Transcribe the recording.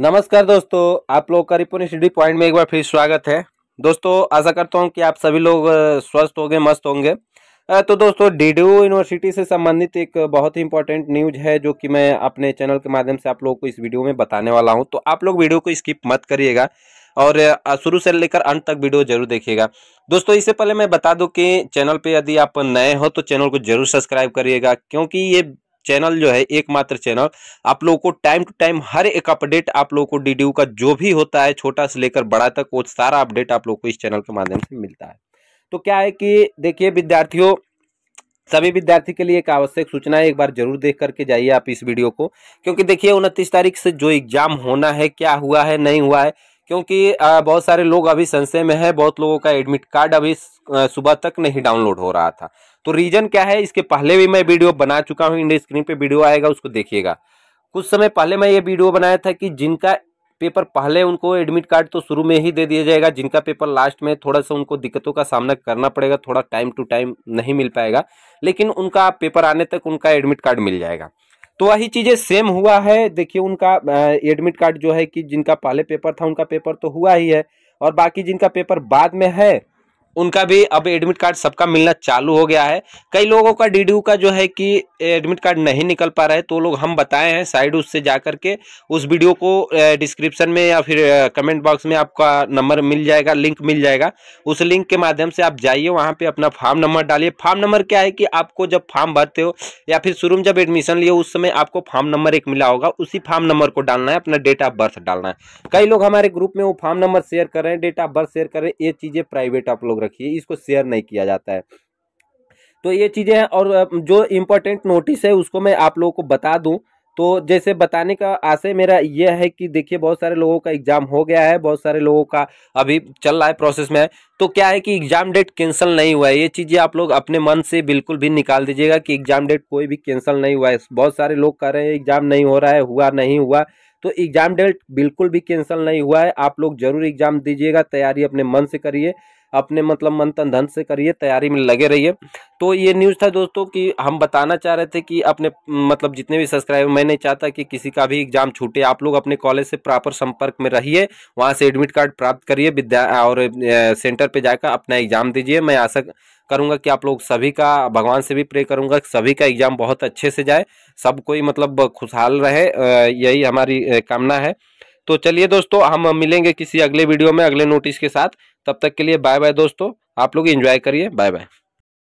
नमस्कार दोस्तों आप लोग का रिपोर्ट स्टडी पॉइंट में एक बार फिर स्वागत है दोस्तों आशा करता हूँ कि आप सभी लोग स्वस्थ होंगे मस्त होंगे तो दोस्तों डी यूनिवर्सिटी से संबंधित एक बहुत ही इंपॉर्टेंट न्यूज है जो कि मैं अपने चैनल के माध्यम से आप लोगों को इस वीडियो में बताने वाला हूँ तो आप लोग वीडियो को स्किप मत करिएगा और शुरू से लेकर अंत तक वीडियो जरूर देखिएगा दोस्तों इससे पहले मैं बता दूं कि चैनल पे यदि आप नए हो तो चैनल को जरूर सब्सक्राइब करिएगा क्योंकि ये चैनल जो है एकमात्र चैनल आप लोगों को टाइम टू टाइम हर एक अपडेट आप लोगों को डी का जो भी होता है छोटा से लेकर बड़ा तक वो सारा अपडेट आप लोग को इस चैनल के माध्यम से मिलता है तो क्या है कि देखिए विद्यार्थियों सभी विद्यार्थी के लिए एक आवश्यक सूचना है एक बार जरूर देख करके जाइए आप इस वीडियो को क्योंकि देखिए उनतीस तारीख से जो एग्जाम होना है क्या हुआ है नहीं हुआ है क्योंकि बहुत सारे लोग अभी संशय में हैं बहुत लोगों का एडमिट कार्ड अभी सुबह तक नहीं डाउनलोड हो रहा था तो रीजन क्या है इसके पहले भी मैं वीडियो बना चुका हूँ इंडिया स्क्रीन पे वीडियो आएगा उसको देखिएगा कुछ समय पहले मैं ये वीडियो बनाया था कि जिनका पेपर पहले उनको एडमिट कार्ड तो शुरू में ही दे दिया जाएगा जिनका पेपर लास्ट में थोड़ा सा उनको दिक्कतों का सामना करना पड़ेगा थोड़ा टाइम टू टाइम नहीं मिल पाएगा लेकिन उनका पेपर आने तक उनका एडमिट कार्ड मिल जाएगा तो वही चीज़ें सेम हुआ है देखिए उनका एडमिट कार्ड जो है कि जिनका पहले पेपर था उनका पेपर तो हुआ ही है और बाकी जिनका पेपर बाद में है उनका भी अब एडमिट कार्ड सबका मिलना चालू हो गया है कई लोगों का डी का जो है कि एडमिट कार्ड नहीं निकल पा रहा है तो लोग हम बताए हैं साइड उससे जा करके उस वीडियो को डिस्क्रिप्शन में या फिर कमेंट बॉक्स में आपका नंबर मिल जाएगा लिंक मिल जाएगा उस लिंक के माध्यम से आप जाइए वहाँ पर अपना फार्म नंबर डालिए फार्म नंबर क्या है कि आपको जब फार्म भरते हो या फिर शुरू में जब एडमिशन लिए उस समय आपको फार्म नंबर एक मिला होगा उसी फार्म नंबर को डालना है अपना डेट ऑफ बर्थ डालना है कई लोग हमारे ग्रुप में वो फार्म नंबर शेयर कर रहे हैं डेट ऑफ बर्थ शेयर कर रहे हैं ये चीज़ें प्राइवेट आप लोग रखिए इसको शेयर नहीं किया जाता है तो ये चीज़ें हैं और जो इम्पोर्टेंट नोटिस है उसको मैं आप लोगों को बता दूं तो जैसे बताने का आशय मेरा यह है कि देखिए बहुत सारे लोगों का एग्ज़ाम हो गया है बहुत सारे लोगों का अभी चल रहा है प्रोसेस में है तो क्या है कि एग्ज़ाम डेट कैंसिल नहीं हुआ है ये चीज़ें आप लोग अपने मन से बिल्कुल भी निकाल दीजिएगा कि एग्ज़ाम डेट कोई भी कैंसिल नहीं हुआ है बहुत सारे लोग कह रहे हैं एग्ज़ाम नहीं हो रहा है हुआ नहीं हुआ तो एग्ज़ाम डेट बिल्कुल भी कैंसिल नहीं हुआ है आप लोग ज़रूर एग्ज़ाम दीजिएगा तैयारी अपने मन से करिए अपने मतलब मन तन धन से करिए तैयारी में लगे रहिए तो ये न्यूज़ था दोस्तों कि हम बताना चाह रहे थे कि अपने मतलब जितने भी सब्सक्राइबर मैं नहीं चाहता कि किसी का भी एग्ज़ाम छूटे आप लोग अपने कॉलेज से प्रॉपर संपर्क में रहिए वहाँ से एडमिट कार्ड प्राप्त करिए विद्या और सेंटर पर जाकर अपना एग्ज़ाम दीजिए मैं आशा करूँगा कि आप लोग सभी का भगवान से भी प्रे करूँगा कि सभी का एग्ज़ाम बहुत अच्छे से जाए सब कोई मतलब खुशहाल रहे यही हमारी कामना है तो चलिए दोस्तों हम मिलेंगे किसी अगले वीडियो में अगले नोटिस के साथ तब तक के लिए बाय बाय दोस्तों आप लोग इंजॉय करिए बाय बाय